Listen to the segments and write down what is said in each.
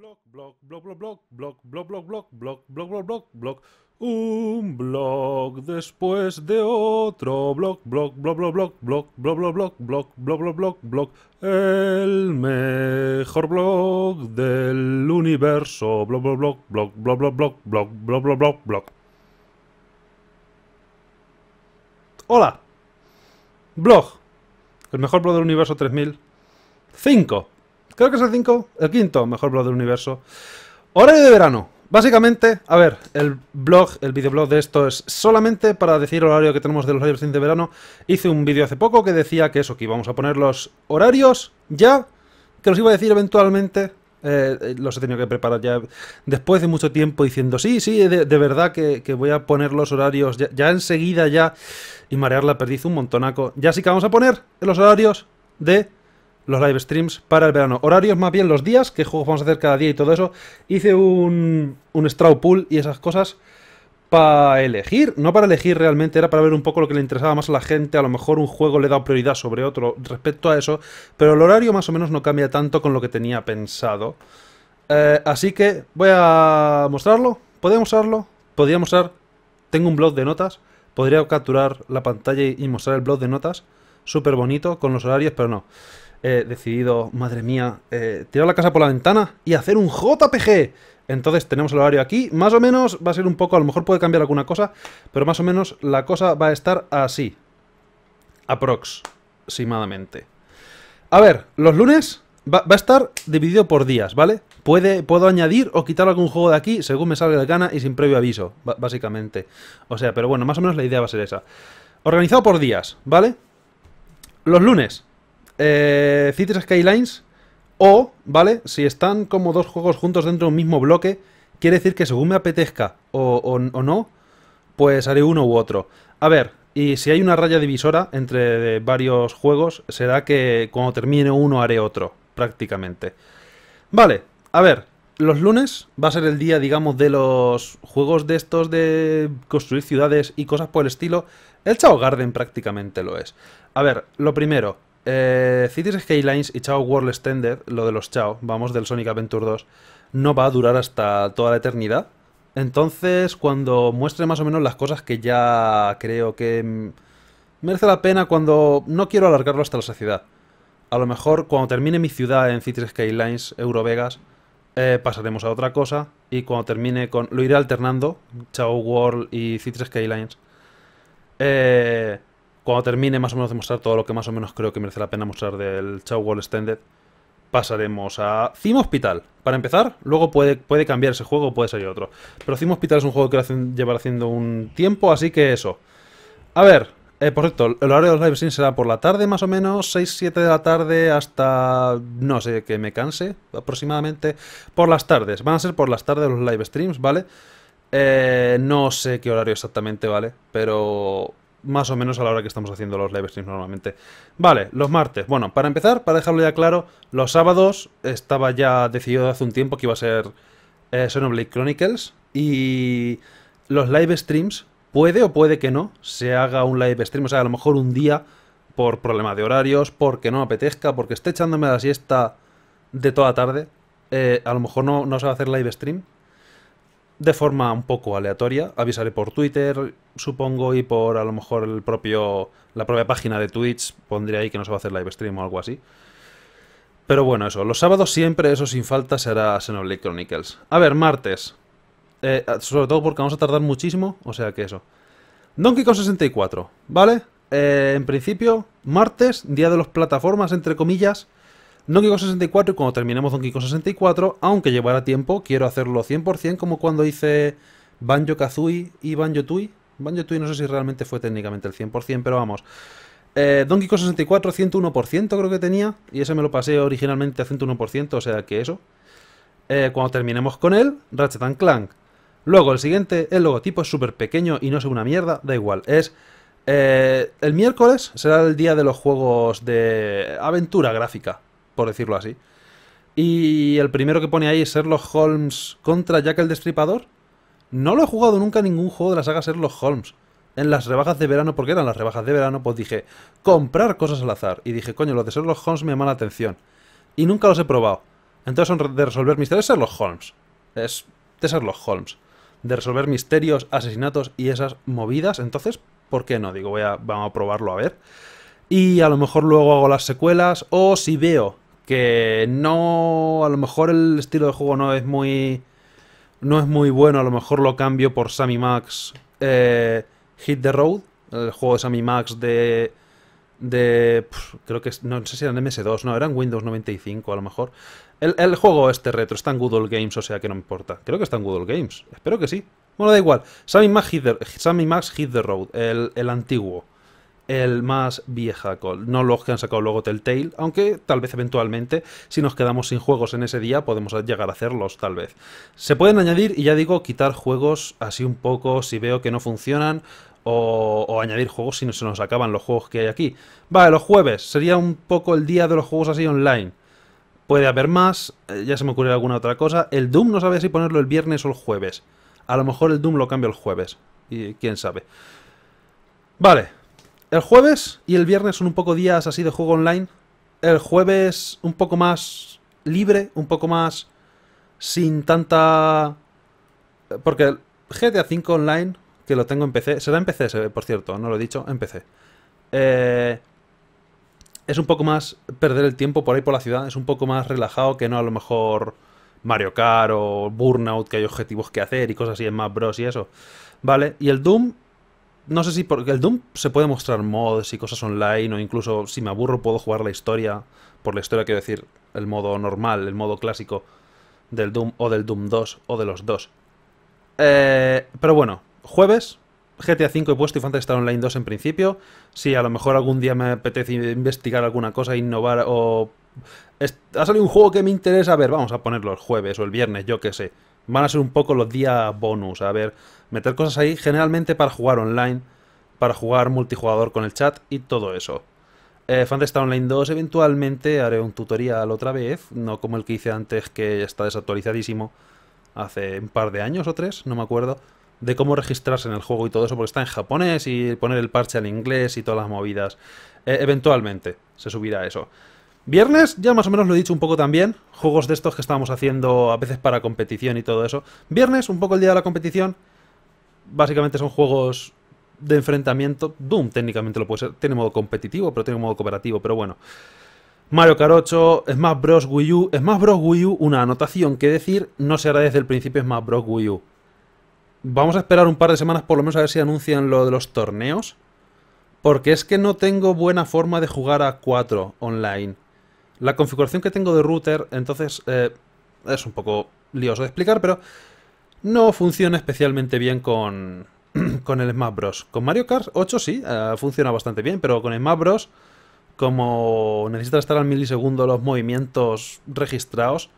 blog, blog, blog, blog, blog, blog, blog, blog, blog, blog, blog, blog, blog, Un blog después de otro blog, blog, blog, blog, blog, blog, blog, blog, blog, blog, blog, blog, El mejor blog del universo. Blog, blog, blog, blog, blog, blog, blog, blog, blog, blog, blog, Hola. Blog. El mejor blog del universo 3000. 5. Creo que es el 5, el quinto mejor blog del universo. Horario de verano. Básicamente, a ver, el blog, el videoblog de esto es solamente para decir el horario que tenemos de los horarios de verano. Hice un vídeo hace poco que decía que eso, que íbamos a poner los horarios ya, que los iba a decir eventualmente. Eh, eh, los he tenido que preparar ya después de mucho tiempo diciendo, sí, sí, de, verdad que, voy a poner los horarios ya, ya, enseguida ya y marear la perdiz un montonaco. Ya sí que vamos a poner los horarios de los live streams para el verano. Horarios más bien los días, que juegos vamos a hacer cada día y todo eso. Hice un, un straw pool y esas cosas para elegir, no para elegir realmente, era para ver un poco lo que le interesaba más a la gente, a lo mejor un juego le da prioridad sobre otro respecto a eso, pero el horario más o menos no cambia tanto con lo que tenía pensado. Eh, así que voy a mostrarlo, podría mostrarlo, podría mostrar, tengo un blog de notas, podría capturar la pantalla y mostrar el blog de notas, súper bonito con los horarios, pero no. He decidido, madre mía, eh, tirar la casa por la ventana y hacer un JPG. Entonces tenemos el horario aquí, más o menos va a ser un poco, a lo mejor puede cambiar alguna cosa, pero más o menos la cosa va a estar así. Aproximadamente. A ver, los lunes va, a estar dividido por días, ¿vale? Puede, puedo añadir o quitar algún juego de aquí según me salga de gana y sin previo aviso, básicamente. O sea, pero bueno, más o menos la idea va a ser esa. Organizado por días, ¿vale? Los lunes, eh, Cities Skylines o, ¿vale? Si están como dos juegos juntos dentro de un mismo bloque, quiere decir que según me apetezca o, o no, pues haré uno u otro. A ver, y si hay una raya divisora entre eh, varios juegos, será que cuando termine uno haré otro, prácticamente. Vale, a ver, los lunes va a ser el día, digamos, de los juegos de estos de construir ciudades y cosas por el estilo. El Chao Garden prácticamente lo es. A ver, lo primero, eh, Cities Skylines y Chao World Extended, lo de los Chao, vamos del Sonic Adventure 2, no va a durar hasta toda la eternidad. Entonces, cuando muestre más o menos las cosas que ya creo que merece la pena, cuando no quiero alargarlo hasta la saciedad. A lo mejor cuando termine mi ciudad en Cities Skylines, Euro Vegas eh, pasaremos a otra cosa. Y cuando termine con. Lo iré alternando, Chao World y Cities Skylines. Eh, cuando termine más o menos de mostrar todo lo que más o menos creo que merece la pena mostrar del Chow World Extended, pasaremos a Cima Hospital. Para empezar, luego puede, puede cambiar ese juego, puede salir otro. Pero Cima Hospital es un juego que lo hacen, llevar haciendo un tiempo, así que eso. A ver, eh, por cierto, el horario de los live streams será por la tarde más o menos, 6-7 de la tarde hasta, no sé, que me canse aproximadamente, por las tardes. Van a ser por las tardes los live streams, ¿vale? Eh, no sé qué horario exactamente, ¿vale? Pero más o menos a la hora que estamos haciendo los live streams normalmente. Vale, los martes. Bueno, para empezar, para dejarlo ya claro, los sábados estaba ya decidido hace un tiempo que iba a ser eh, Xenoblade Chronicles y los live streams puede o puede que no se haga un live stream, o sea, a lo mejor un día por problema de horarios, porque no apetezca, porque esté echándome la siesta de toda tarde, eh, a lo mejor no, no se va a hacer live stream, de forma un poco aleatoria. Avisaré por Twitter, supongo, y por a lo mejor el propio, la propia página de Twitch. Pondré ahí que no se va a hacer live stream o algo así. Pero bueno, eso. Los sábados siempre, eso sin falta, será Xenoblade Chronicles. A ver, martes. Eh, ah, sobre todo porque vamos a tardar muchísimo, o sea que eso. Donkey Kong 64, ¿vale? Eh, en principio, martes, día de las plataformas, entre comillas. Donkey Kong 64 y cuando terminemos Donkey Kong 64, aunque llevará tiempo, quiero hacerlo 100% como cuando hice Banjo Kazooie y Banjo Tui. Banjo Tui no sé si realmente fue técnicamente el 100%, pero vamos. Eh, Donkey Kong 64, 101% creo que tenía, y ese me lo pasé originalmente a 101%, o sea que eso. Eh, cuando terminemos con él, Ratchet and Clank. Luego, el siguiente, el logotipo es súper pequeño y no es una mierda, da igual, es... Eh, el miércoles será el día de los juegos de aventura gráfica, por decirlo así. Y el primero que pone ahí es Sherlock Holmes contra Jack el Destripador. No lo he jugado nunca ningún juego de la saga Sherlock Holmes. En las rebajas de verano, porque eran las rebajas de verano, pues dije, comprar cosas al azar. Y dije, coño, lo de Sherlock Holmes me llama la atención. Y nunca los he probado. Entonces son de resolver misterios Sherlock Holmes. Es de Sherlock Holmes. De resolver misterios, asesinatos y esas movidas. Entonces, ¿por qué no? Digo, voy a, vamos a probarlo a ver. Y a lo mejor luego hago las secuelas. O si veo que no, a lo mejor el estilo de juego no es muy, no es muy bueno, a lo mejor lo cambio por Sammy Max eh, Hit the Road, el juego de Sammy Max de, de creo que, no, sé si eran MS2, no, eran Windows 95 a lo mejor. El, juego este retro está en Google Games, o sea que no importa. Creo que está en Google Games, espero que sí. Bueno, da igual. Sammy Max Hit the, Road, el antiguo el más vieja, No los que han sacado luego Telltale, aunque tal vez eventualmente, si nos quedamos sin juegos en ese día, podemos llegar a hacerlos, tal vez. Se pueden añadir, y ya digo, quitar juegos así un poco si veo que no funcionan. O, añadir juegos si no se nos acaban los juegos que hay aquí. Vale, los jueves. Sería un poco el día de los juegos así online. Puede haber más. Eh, ya se me ocurre alguna otra cosa. El Doom no sabe si ponerlo el viernes o el jueves. A lo mejor el Doom lo cambia el jueves. Y quién sabe. Vale, el jueves y el viernes son un poco días así de juego online. El jueves un poco más libre, un poco más sin tanta... Porque GTA V Online, que lo tengo en PC, será en PC, por cierto, no lo he dicho, en PC. Eh, es un poco más perder el tiempo por ahí por la ciudad, es un poco más relajado que no a lo mejor Mario Kart o Burnout, que hay objetivos que hacer y cosas así en Map Bros y eso. Vale, y el Doom no sé si porque el Doom se puede mostrar mods y cosas online, o incluso si me aburro puedo jugar la historia. Por la historia quiero decir, el modo normal, el modo clásico del Doom, o del Doom 2, o de los dos. Eh, pero bueno, jueves, GTA V he puesto y Fantasy Star Online 2 en principio. Si a lo mejor algún día me apetece investigar alguna cosa, innovar o... Ha salido un juego que me interesa, a ver, vamos a ponerlo el jueves o el viernes, yo qué sé van a ser un poco los días bonus. A ver, meter cosas ahí generalmente para jugar online, para jugar multijugador con el chat y todo eso. Eh, Fantasy Online 2 eventualmente haré un tutorial otra vez, no como el que hice antes que está desactualizadísimo hace un par de años o tres, no me acuerdo, de cómo registrarse en el juego y todo eso, porque está en japonés y poner el parche al inglés y todas las movidas. Eh, eventualmente se subirá eso. Viernes, ya más o menos lo he dicho un poco también, juegos de estos que estábamos haciendo a veces para competición y todo eso. Viernes, un poco el día de la competición, básicamente son juegos de enfrentamiento. Doom técnicamente lo puede ser, tiene modo competitivo, pero tiene modo cooperativo, pero bueno. Mario Carocho es más Bros. Wii U, Smash Bros. Wii U, una anotación que decir, no se hará desde el principio más Bros. Wii U. Vamos a esperar un par de semanas por lo menos a ver si anuncian lo de los torneos. Porque es que no tengo buena forma de jugar a 4 online. La configuración que tengo de router, entonces, eh, es un poco lioso de explicar, pero no funciona especialmente bien con, con el Smash Bros. Con Mario Kart 8 sí, eh, funciona bastante bien, pero con el Smash Bros. Como necesita estar al milisegundo los movimientos registrados,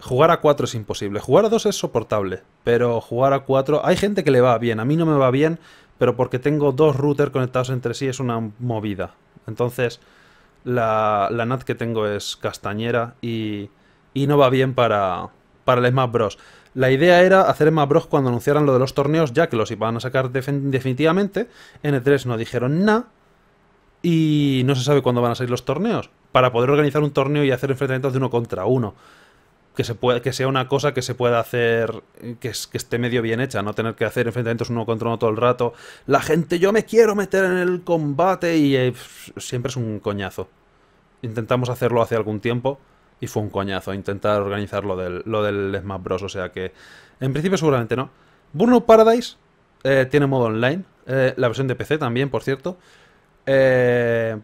jugar a 4 es imposible. Jugar a 2 es soportable, pero jugar a 4... Hay gente que le va bien, a mí no me va bien, pero porque tengo dos routers conectados entre sí es una movida. Entonces, la, la NAT que tengo es castañera y, y no va bien para, para el Smash Bros. La idea era hacer Smash Bros. cuando anunciaran lo de los torneos, ya que los iban a sacar definitivamente. N3 no dijeron nada y no se sabe cuándo van a salir los torneos. Para poder organizar un torneo y hacer enfrentamientos de uno contra uno que, se puede, que sea una cosa que se pueda hacer, que, esté medio bien hecha, no tener que hacer enfrentamientos uno contra uno todo el rato. La gente, yo me quiero meter en el combate y eh, siempre es un coñazo. Intentamos hacerlo hace algún tiempo y fue un coñazo intentar organizar lo del, lo del Smash Bros. O sea que, en principio seguramente no. Burnout Paradise eh, tiene modo online, eh, la versión de PC también, por cierto. Eh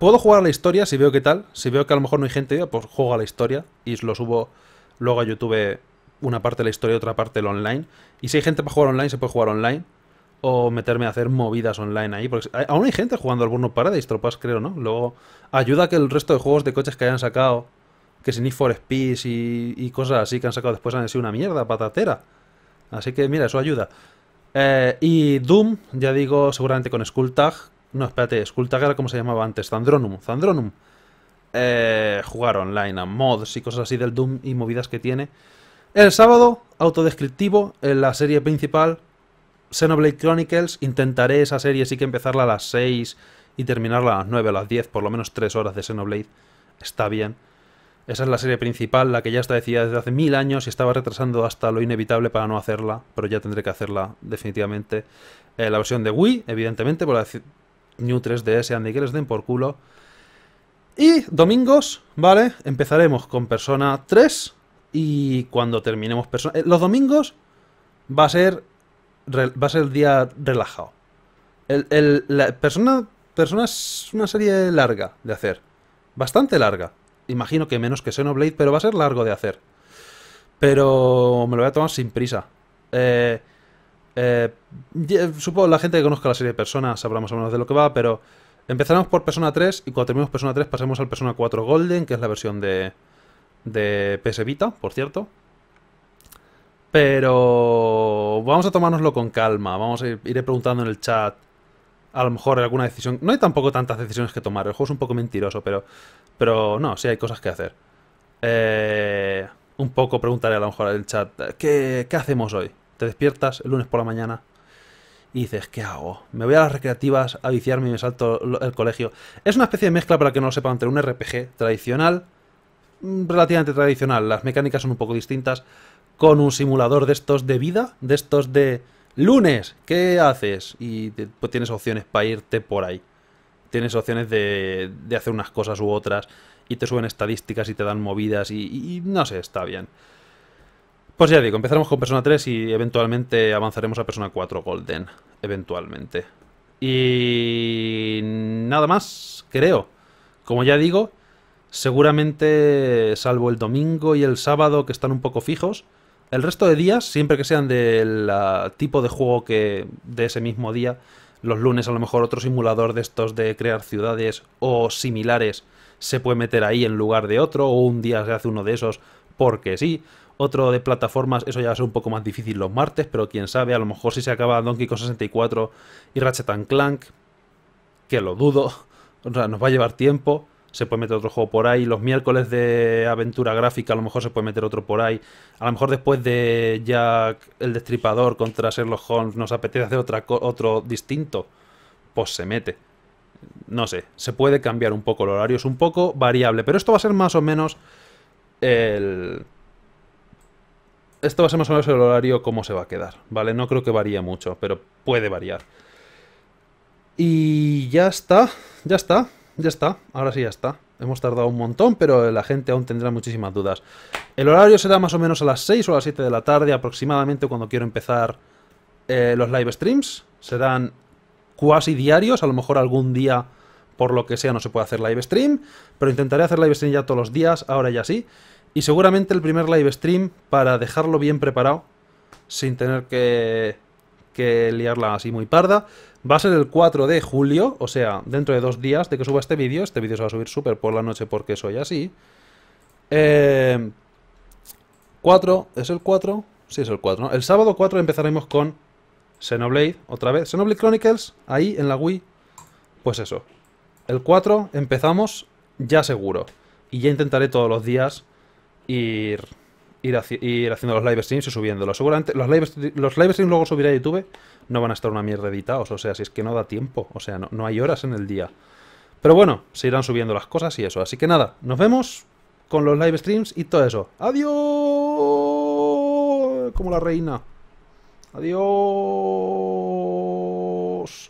Puedo jugar la historia si veo que tal. Si veo que a lo mejor no hay gente, pues juego a la historia y lo subo luego a YouTube una parte de la historia y otra parte el online. Y si hay gente para jugar online, se puede jugar online. O meterme a hacer movidas online ahí. Porque aún hay gente jugando al Burnout Paradise, tropas, creo, ¿no? Luego, ayuda que el resto de juegos de coches que hayan sacado, que si Need for Speed y, cosas así que han sacado después han sido una mierda, patatera. Así que mira, eso ayuda. Eh, y Doom, ya digo, seguramente con Tag no, espérate, cara ¿cómo se llamaba antes? Zandronum, Zandronum. Eh, jugar online a mods y cosas así del Doom y movidas que tiene. El sábado, autodescriptivo, en la serie principal, Xenoblade Chronicles. Intentaré esa serie sí que empezarla a las 6 y terminarla a las 9, a las 10, por lo menos 3 horas de Xenoblade. Está bien. Esa es la serie principal, la que ya está decidida desde hace mil años y estaba retrasando hasta lo inevitable para no hacerla, pero ya tendré que hacerla definitivamente. Eh, la versión de Wii, evidentemente, por la New 3DS, Andy que les den por culo. Y domingos, ¿vale? Empezaremos con Persona 3 y cuando terminemos Persona... Eh, los domingos va a ser, va a ser el día relajado. El, persona, persona es una serie larga de hacer. Bastante larga. Imagino que menos que Xenoblade, pero va a ser largo de hacer. Pero me lo voy a tomar sin prisa. Eh, Supongo eh, supongo la gente que conozca la serie de personas sabrá más o menos de lo que va, pero empezaremos por Persona 3 y cuando terminemos Persona 3 pasemos al Persona 4 Golden, que es la versión de, de PS Vita, por cierto. Pero vamos a tomárnoslo con calma, vamos a ir, iré preguntando en el chat a lo mejor alguna decisión. No hay tampoco tantas decisiones que tomar. El juego es un poco mentiroso, pero. Pero no, sí hay cosas que hacer. Eh, un poco preguntaré a lo mejor en el chat. Eh, ¿Qué hacemos hoy? Te despiertas el lunes por la mañana y dices, ¿qué hago? Me voy a las recreativas a viciarme y me salto el colegio. Es una especie de mezcla, para que no lo sepan, entre un RPG tradicional, mm, relativamente tradicional, las mecánicas son un poco distintas, con un simulador de estos de vida, de estos de lunes, ¿qué haces? Y pues tienes opciones para irte por ahí. Tienes opciones de, de, hacer unas cosas u otras y te suben estadísticas y te dan movidas y no sé, está bien. Pues ya digo, empezaremos con Persona 3 y eventualmente avanzaremos a Persona 4 Golden. Eventualmente. Y nada más, creo. Como ya digo, seguramente, salvo el domingo y el sábado que están un poco fijos, el resto de días, siempre que sean del ah, tipo de juego que de ese mismo día, los lunes a lo mejor otro simulador de estos de crear ciudades o similares se puede meter ahí en lugar de otro, o un día se hace uno de esos porque sí. Otro de plataformas, eso ya va a ser un poco más difícil los martes, pero quién sabe, a lo mejor si se acaba Donkey Kong 64 y Ratchet Clank, que lo dudo, o sea, nos va a llevar tiempo. Se puede meter otro juego por ahí. Los miércoles de aventura gráfica, a lo mejor se puede meter otro por ahí. A lo mejor después de Jack el Destripador contra Sherlock Holmes nos apetece hacer otra, otro distinto. Pues se mete. No sé, se puede cambiar un poco el horario, es un poco variable, pero esto va a ser más o menos el esto va a ser más o menos el horario cómo se va a quedar, ¿vale? No creo que varíe mucho, pero puede variar. Y ya está, ya está, ya está, ahora sí ya está. Hemos tardado un montón, pero la gente aún tendrá muchísimas dudas. El horario será más o menos a las 6 o a las 7 de la tarde aproximadamente cuando quiero empezar eh, los live streams. Serán cuasi diarios, a lo mejor algún día por lo que sea no se puede hacer live stream, pero intentaré hacer live stream ya todos los días, ahora ya sí. Y seguramente el primer live stream para dejarlo bien preparado, sin tener que, que liarla así muy parda, va a ser el 4 de julio, o sea, dentro de dos días de que suba este vídeo. Este vídeo se va a subir súper por la noche porque soy así. Eh, 4, ¿es el 4? Sí, es el 4, ¿no? El sábado 4 empezaremos con Xenoblade, otra vez. Xenoblade Chronicles, ahí en la Wii. Pues eso. El 4 empezamos ya seguro. Y ya intentaré todos los días ir, ir, ir haciendo los live streams y subiéndolos. Seguramente los live, los streams luego subiré a YouTube, no van a estar una mierda editados, o sea, si es que no da tiempo, o sea, no, no hay horas en el día. Pero bueno, se irán subiendo las cosas y eso. Así que nada, nos vemos con los live streams y todo eso. ¡Adiós! Como la reina. ¡Adiós!